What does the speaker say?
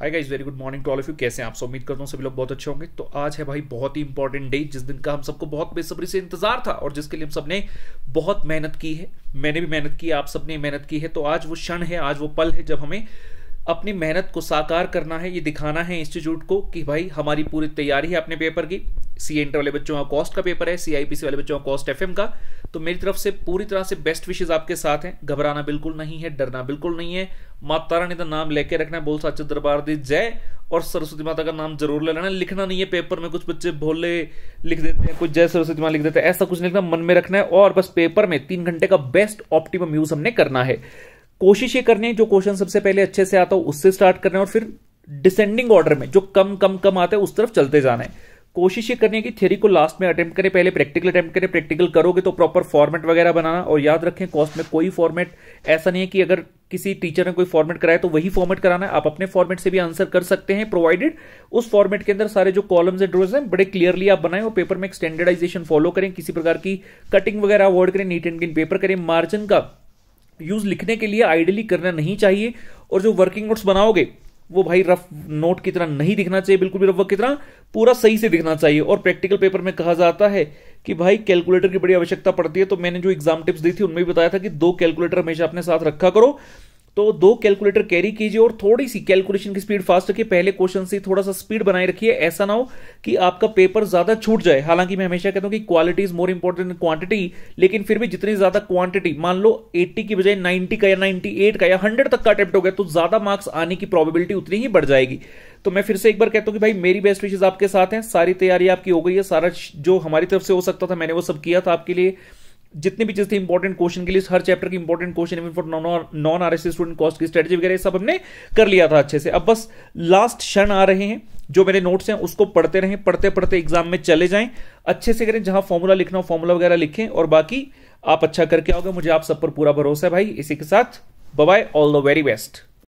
hi guys very good morning to all of you कैसे हैं आप उम्मीद करता हूँ सभी लोग बहुत अच्छे होंगे तो आज है भाई बहुत ही इंपॉर्टेंट डे जिस दिन का हम सबको बहुत बेसब्री से इंतजार था और जिसके लिए हम सबने बहुत मेहनत की है मैंने भी मेहनत की आप सबने मेहनत की है तो आज वो क्षण है आज वो पल है जब हमें अपनी मेहनत को साकार करना है ये दिखाना है इंस्टीट्यूट को कि भाई हमारी पूरी तैयारी है अपने पेपर की सी एंटर वाले बच्चों का कॉस्ट का पेपर है सीआईपीसी वाले बच्चों का कॉस्ट एफएम का तो मेरी तरफ से पूरी तरह से बेस्ट विशेज आपके साथ हैं घबराना बिल्कुल नहीं है डरना बिल्कुल नहीं है माता रानी का तो नाम लेके रखना है बोल साचे दरबार दी जय और सरस्वती माता का नाम जरूर ले लेना लिखना नहीं है पेपर में कुछ बच्चे भोले लिख देते हैं कुछ जय सरस्वती माँ लिख देते हैं ऐसा कुछ नहीं लिखना मन में रखना है और बस पेपर में तीन घंटे का बेस्ट ऑप्टिमम यूज हमने करना है कोशिश ये करनी है जो क्वेश्चन सबसे पहले अच्छे से आता हो उससे स्टार्ट करना है और फिर डिसेंडिंग ऑर्डर में जो कम कम कम आते हैं उस तरफ चलते जाना है कोशिश ये करनी है कि थियरी को लास्ट में अटेम्प्ट करें पहले प्रैक्टिकल अटेम्प्ट करें प्रैक्टिकल करोगे तो प्रॉपर फॉर्मेट वगैरह बनाना और याद रखें कॉस्ट में कोई फॉर्मेट ऐसा नहीं है कि अगर किसी टीचर ने कोई फॉर्मेट कराया तो वही फॉर्मेट कराना है आप अपने फॉर्मेट से भी आंसर कर सकते हैं प्रोवाइडेड उस फॉर्मेट के अंदर सारे जो कॉलम्स एंड रोज हैं बड़े क्लियरली आप बनाएं और पेपर में स्टैंडर्डाइजेशन फॉलो करें किसी प्रकार की कटिंग वगैरह अवॉइड करें नीट एंड क्लीन पेपर करें मार्जिन का यूज लिखने के लिए आइडियली करना नहीं चाहिए और जो वर्किंग नोट्स बनाओगे वो भाई रफ नोट की तरह नहीं दिखना चाहिए बिल्कुल भी रफ वर्क की तरह पूरा सही से दिखना चाहिए और प्रैक्टिकल पेपर में कहा जाता है कि भाई कैलकुलेटर की बड़ी आवश्यकता पड़ती है तो मैंने जो एग्जाम टिप्स दी थी उनमें भी बताया था कि दो कैलकुलेटर हमेशा अपने साथ रखा करो तो दो कैलकुलेटर कैरी कीजिए और थोड़ी सी कैलकुलेशन की स्पीड फास्ट रखिए पहले क्वेश्चन से थोड़ा सा स्पीड बनाए रखिए ऐसा ना हो कि आपका पेपर ज्यादा छूट जाए हालांकि मैं हमेशा कहता हूं कि quality is more important quantity लेकिन फिर भी जितनी ज्यादा क्वांटिटी मान लो एट्टी की बजाय नाइन्टी का या एट का या हंड्रेड तक का अटेम्प्ट हो गया तो ज्यादा मार्क्स आने की प्रोबेबिलिटी उतनी ही बढ़ जाएगी तो मैं फिर से एक बार कहता हूं कि भाई मेरी बेस्ट विशेष आपके साथ हैं सारी तैयारी आपकी हो गई है सारा जो हमारी तरफ से हो सकता था मैंने वो सब किया था आपके लिए जितने भी चीज थे इंपॉर्टेंट क्वेश्चन के लिए हर चैप्टर के important question even for non R S student cost की स्ट्रेटजी वगैरह सब हमने कर लिया था अच्छे से अब बस लास्ट क्षण आ रहे हैं जो मेरे नोट्स हैं उसको पढ़ते रहें पढ़ते पढ़ते एग्जाम में चले जाएं अच्छे से करें जहां फॉर्मूला लिखना हो फॉर्मूला वगैरह लिखें और बाकी आप अच्छा करके आओगे मुझे आप सब पर पूरा भरोसा है भाई इसी के साथ bye all the very best